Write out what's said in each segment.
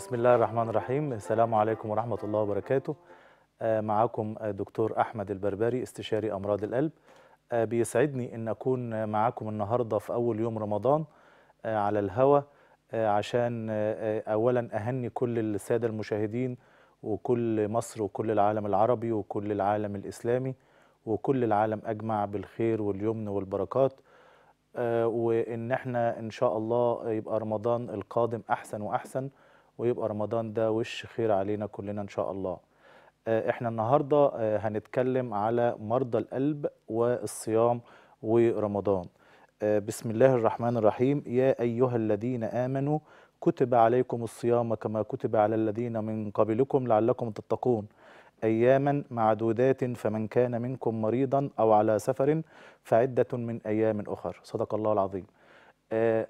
بسم الله الرحمن الرحيم السلام عليكم ورحمة الله وبركاته آه، معكم آه، دكتور أحمد البربري استشاري أمراض القلب آه، بيسعدني أن أكون معكم النهاردة في أول يوم رمضان على الهوا عشان أولا أهني كل السادة المشاهدين وكل مصر وكل العالم العربي وكل العالم الإسلامي وكل العالم أجمع بالخير واليمن والبركات وإن احنا إن شاء الله يبقى رمضان القادم أحسن وأحسن ويبقى رمضان ده وش خير علينا كلنا ان شاء الله آه، احنا النهارده آه، هنتكلم على مرضى القلب والصيام ورمضان آه، بسم الله الرحمن الرحيم يا ايها الذين امنوا كتب عليكم الصيام كما كتب على الذين من قبلكم لعلكم تتقون اياما معدودات فمن كان منكم مريضا او على سفر فعده من ايام اخر صدق الله العظيم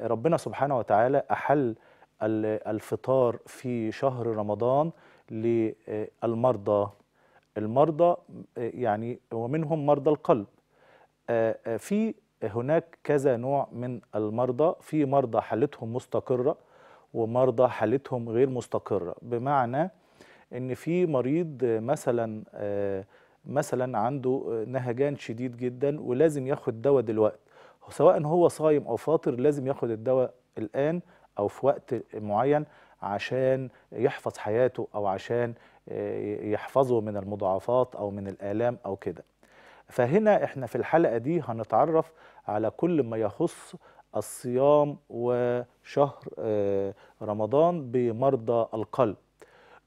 ربنا سبحانه وتعالى احل الفطار في شهر رمضان للمرضى المرضى يعني ومنهم مرضى القلب آه، آه، في هناك كذا نوع من المرضى في مرضى حالتهم مستقرة ومرضى حالتهم غير مستقرة بمعنى ان في مريض مثلا آه، مثلا عنده نهجان شديد جدا ولازم ياخد دواء دلوقتي سواء هو صايم او فاطر لازم ياخد الدواء الان او في وقت معين عشان يحفظ حياته او عشان آه، يحفظه من المضاعفات او من الالام او كده فهنا احنا في الحلقه دي هنتعرف على كل ما يخص الصيام وشهر آه، رمضان بمرضى القلب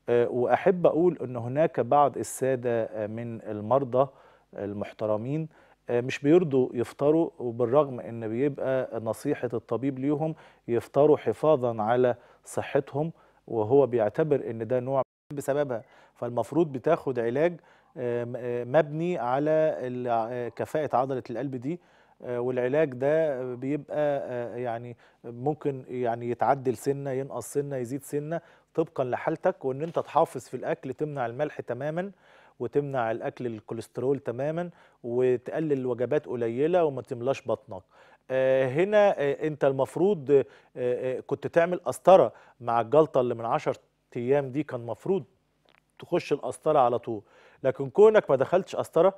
آه، واحب اقول ان هناك بعض الساده من المرضى المحترمين آه، مش بيرضوا يفطروا وبالرغم ان بيبقى نصيحه الطبيب ليهم يفطروا حفاظا على صحتهم وهو بيعتبر ان ده نوع بسببها فالمفروض بتاخد علاج آه، آه، مبني على كفاءه عضله القلب دي والعلاج ده بيبقى يعني ممكن يعني يتعدل سنه ينقص سنه يزيد سنه طبقا لحالتك وان انت تحافظ في الاكل تمنع الملح تماما وتمنع الاكل الكوليسترول تماما وتقلل وجبات قليله وما تملاش بطنك آه، هنا آه، انت المفروض آه، كنت تعمل قسطره مع الجلطه اللي من 10 ايام دي كان مفروض تخش القسطره على طول لكن كونك ما دخلتش قسطره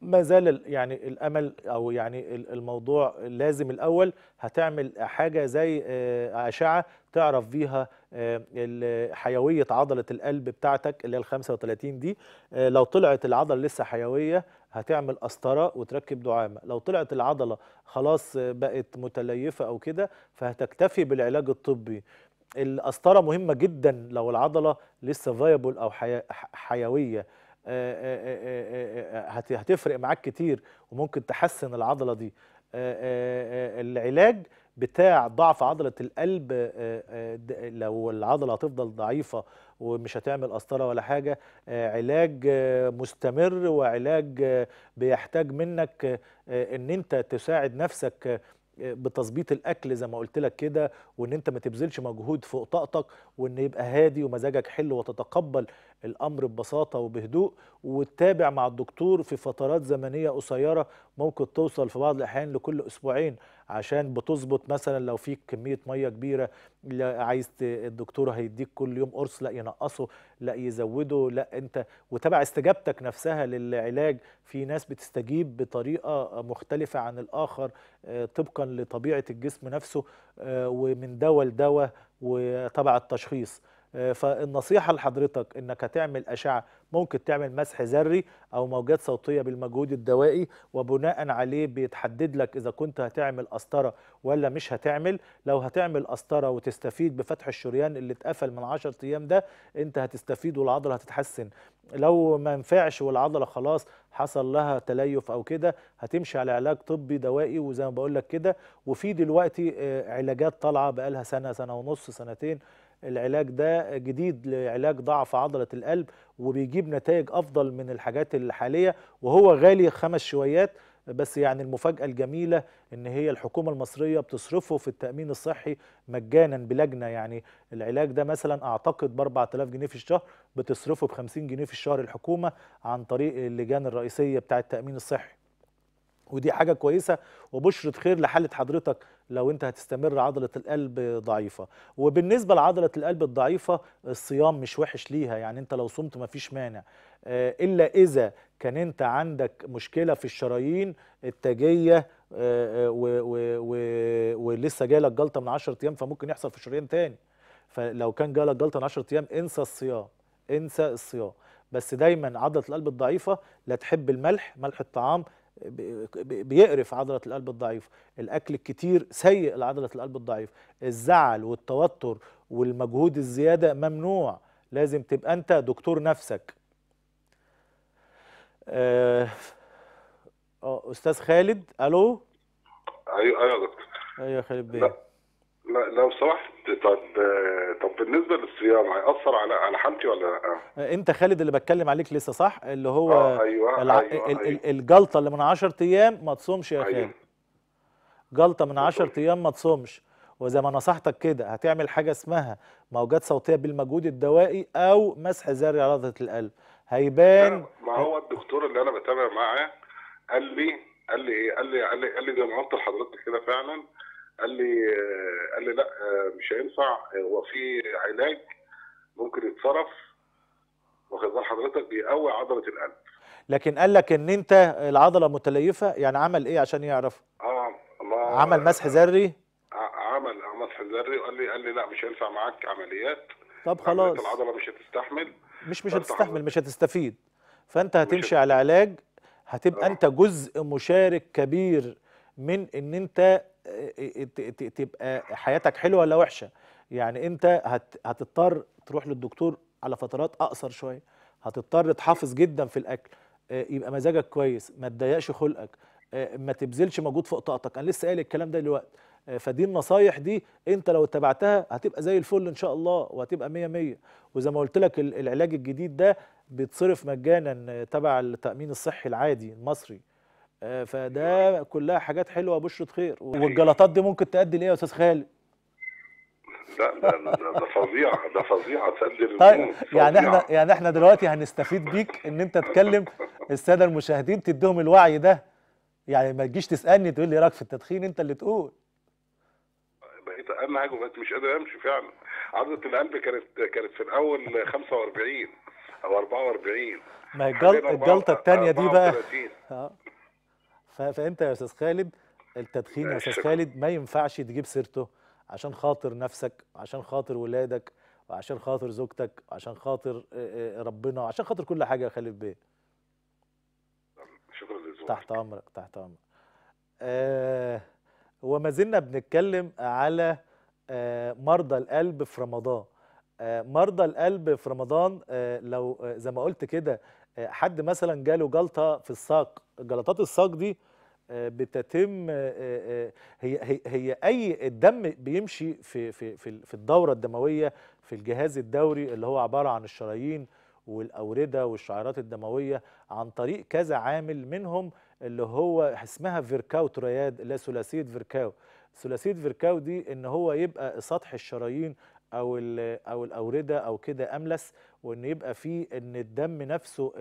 ما زال يعني الامل او يعني الموضوع لازم الاول هتعمل حاجه زي آه، اشعه تعرف فيها آه، حيويه عضله القلب بتاعتك اللي هي ال 35 دي آه، لو طلعت العضله لسه حيويه هتعمل قسطره وتركب دعامه لو طلعت العضله خلاص بقت متليفه او كده فهتكتفي بالعلاج الطبي القسطره مهمه جدا لو العضله لسه فايبل او حيويه آه، آه، آه، هتفرق معاك كتير وممكن تحسن العضله دي العلاج بتاع ضعف عضلة القلب لو العضلة هتفضل ضعيفة ومش هتعمل قسطرة ولا حاجة علاج مستمر وعلاج بيحتاج منك ان انت تساعد نفسك بتظبيط الاكل زي ما قلت لك كده وان انت ما تبذلش مجهود فوق طاقتك وان يبقى هادي ومزاجك حلو وتتقبل الامر ببساطه وبهدوء وتتابع مع الدكتور في فترات زمنيه قصيره ممكن توصل في بعض الاحيان لكل اسبوعين عشان بتظبط مثلا لو في كميه ميه كبيره عايز الدكتور هيديك كل يوم قرص لا ينقصه لا يزوده لا انت وتابع استجابتك نفسها للعلاج في ناس بتستجيب بطريقه مختلفه عن الاخر آه، طبقا لطبيعه الجسم نفسه آه، ومن دواء لدواء وتبع التشخيص آه، فالنصيحة لحضرتك انك هتعمل اشعة ممكن تعمل مسح ذري او موجات صوتية بالمجهود الدوائي وبناء عليه بيتحدد لك اذا كنت هتعمل قسطرة ولا مش هتعمل لو هتعمل قسطرة وتستفيد بفتح الشريان اللي اتقفل من 10 ايام ده انت هتستفيد والعضلة هتتحسن لو ما ينفعش والعضلة خلاص حصل لها تليف او كده هتمشي على علاج طبي دوائي وزي ما بقول لك كده وفي دلوقتي آه، علاجات طالعه بقالها سنه سنه ونص سنتين العلاج ده جديد لعلاج ضعف عضلة القلب وبيجيب نتائج أفضل من الحاجات الحالية وهو غالي خمس شويات بس يعني المفاجأة الجميلة إن هي الحكومة المصرية بتصرفه في التأمين الصحي مجانا بلجنة يعني العلاج ده مثلا أعتقد ب 4000 جنيه في الشهر بتصرفه ب 50 جنيه في الشهر الحكومة عن طريق اللجان الرئيسية بتاع التأمين الصحي ودي حاجة كويسة وبشرة خير لحالة حضرتك لو انت هتستمر عضلة القلب ضعيفة وبالنسبة لعضلة القلب الضعيفة الصيام مش وحش ليها يعني انت لو صمت ما فيش مانع آه، الا اذا كان انت عندك مشكلة في الشرايين التاجية آه، آه، ولسه جالك جلطة من 10 ايام فممكن يحصل في الشرايين تاني فلو كان جالك جلطة من 10 ايام انسى الصيام انسى الصيام بس دايما عضله القلب الضعيفه لا تحب الملح ملح الطعام بيقرف عضلة القلب الضعيف الأكل الكتير سيء لعضلة القلب الضعيف الزعل والتوتر والمجهود الزيادة ممنوع لازم تبقى أنت دكتور نفسك آه أستاذ خالد ألو أيوة أيوة يا دكتور أيوة خالد بيه لو سمحت طب طب بالنسبه للصيام هياثر على على حالتي ولا لا؟ انت خالد اللي بتكلم عليك لسه صح؟ اللي هو آه أيوة الع... أيوة ال... أيوة. الجلطه اللي من 10 ايام ما تصومش يا أيوه. خالد. جلطه من 10 ايام ما تصومش وزي ما نصحتك كده هتعمل حاجه اسمها موجات صوتيه بالمجهود الدوائي او مسح زرع عضله القلب هيبان ما هو الدكتور اللي انا بتابع معاه قال لي قال لي ايه قال لي قال لي قال لي ده انا قلت لحضرتك كده فعلا قال لي آه، قال لي لا آه، مش هينفع آه، هو في علاج ممكن يتصرف واخد بال حضرتك بيقوي عضله القلب لكن قال لك ان انت العضله متليفه يعني عمل ايه عشان يعرف اه عمل مسح ذري عمل مسح ذري وقال لي قال لي لا مش هينفع معاك عمليات طب خلاص العضله مش هتستحمل مش مش هتستحمل مش هتستفيد فانت هتمشي على علاج هتبقى آه. انت جزء مشارك كبير من ان انت إيه، إيه، تبقى حياتك حلوه ولا وحشه يعني انت هتضطر تروح للدكتور على فترات اقصر شويه هتضطر تحافظ جدا في الاكل آه، يبقى مزاجك كويس ما تضيقش خلقك آه، ما تبذلش مجهود فوق طاقتك انا لسه قايل الكلام ده دلوقتي آه، فدي النصايح دي انت لو اتبعتها هتبقى زي الفل ان شاء الله وهتبقى 100 100 وزي ما قلت لك العلاج الجديد ده بيتصرف مجانا تبع التامين الصحي العادي المصري آه، فده أيوة، أيوة. كلها حاجات حلوه بشره خير والجلطات دي ممكن تؤدي لايه يا استاذ خالد؟ لا ده ده فظيعه ده فظيعه تقدر طيب يعني احنا يعني احنا دلوقتي هنستفيد بيك ان انت تكلم الساده المشاهدين تديهم الوعي ده يعني ما تجيش تسالني تقول لي إيه رايك في التدخين انت اللي تقول بقيت اهم حاجه وبقيت مش قادر امشي فعلا عضله القلب كانت كانت في الاول 45 او 44 ما هي الجلطه الثانيه دي بقى 34. آه. فانت يا استاذ خالد التدخين يا استاذ خالد ما ينفعش تجيب سيرته عشان خاطر نفسك عشان خاطر ولادك وعشان خاطر زوجتك وعشان خاطر ربنا وعشان خاطر كل حاجه يا خالد بيه شكرا لزوجتك تحت امرك تحت امرك آه وما زلنا بنتكلم على آه مرضى القلب في رمضان آه مرضى القلب في رمضان آه لو زي ما قلت كده آه حد مثلا جاله جلطه في الساق جلطات الساق دي بتتم آه، آه، آه، هي هي, هي اي الدم بيمشي في في في الدوره الدمويه في الجهاز الدوري اللي هو عباره عن الشرايين والاورده والشعيرات الدمويه عن طريق كذا عامل منهم اللي هو اسمها فيركاو ترياد اللي هي ثلاثيه فيركاو ثلاثيه فيركاو دي ان هو يبقى سطح الشرايين او او الاورده او كده املس وان يبقى فيه ان الدم نفسه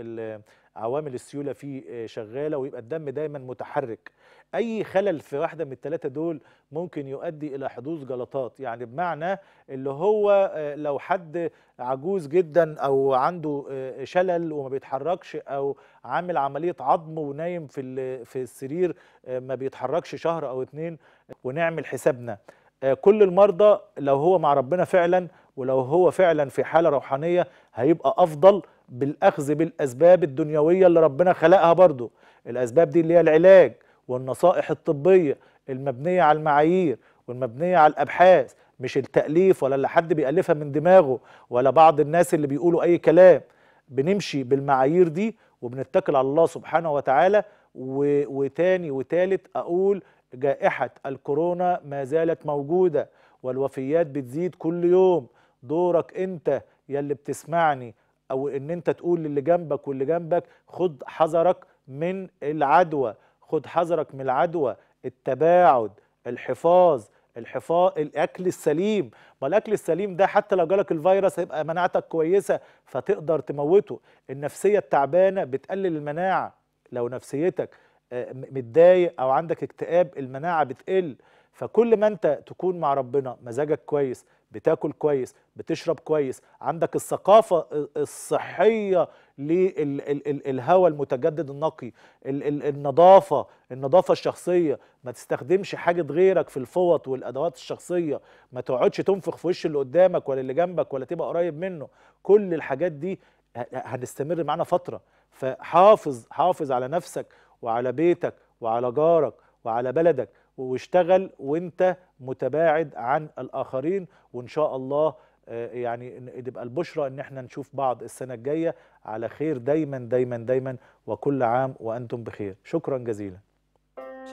عوامل السيوله فيه آه، شغاله ويبقى الدم دايما متحرك اي خلل في واحده من الثلاثه دول ممكن يؤدي الى حدوث جلطات يعني بمعنى اللي هو آه، لو حد عجوز جدا او عنده آه، شلل وما بيتحركش او عامل عمليه عظم ونايم في في السرير ما بيتحركش شهر او اتنين ونعمل حسابنا آه، كل المرضى لو هو مع ربنا فعلا ولو هو فعلا في حالة روحانية هيبقى أفضل بالأخذ بالأسباب الدنيوية اللي ربنا خلقها برضو الأسباب دي اللي هي العلاج والنصائح الطبية المبنية على المعايير والمبنية على الأبحاث مش التأليف ولا اللي حد بيألفها من دماغه ولا بعض الناس اللي بيقولوا أي كلام بنمشي بالمعايير دي وبنتكل على الله سبحانه وتعالى وتاني وتالت أقول جائحة الكورونا ما زالت موجودة والوفيات بتزيد كل يوم دورك انت يلي بتسمعني او ان انت تقول للي جنبك واللي جنبك خد حذرك من العدوى خد حذرك من العدوى التباعد الحفاظ الحفاظ الاكل السليم ما الاكل السليم ده حتى لو جالك الفيروس هيبقى مناعتك كويسه فتقدر تموته النفسيه التعبانه بتقلل المناعه لو نفسيتك آه، متضايق او عندك اكتئاب المناعه بتقل فكل ما انت تكون مع ربنا مزاجك كويس بتاكل كويس بتشرب كويس عندك الثقافة الصحية للهواء المتجدد النقي النظافة النظافة الشخصية ما تستخدمش حاجة غيرك في الفوط والأدوات الشخصية ما تقعدش تنفخ في وش اللي قدامك ولا اللي جنبك ولا تبقى قريب منه كل الحاجات دي هنستمر معانا فترة فحافظ حافظ على نفسك وعلى بيتك وعلى جارك وعلى بلدك واشتغل وانت متباعد عن الاخرين وان شاء الله آه، يعني تبقى البشرى ان احنا نشوف بعض السنه الجايه على خير دايما دايما دايما وكل عام وانتم بخير شكرا جزيلا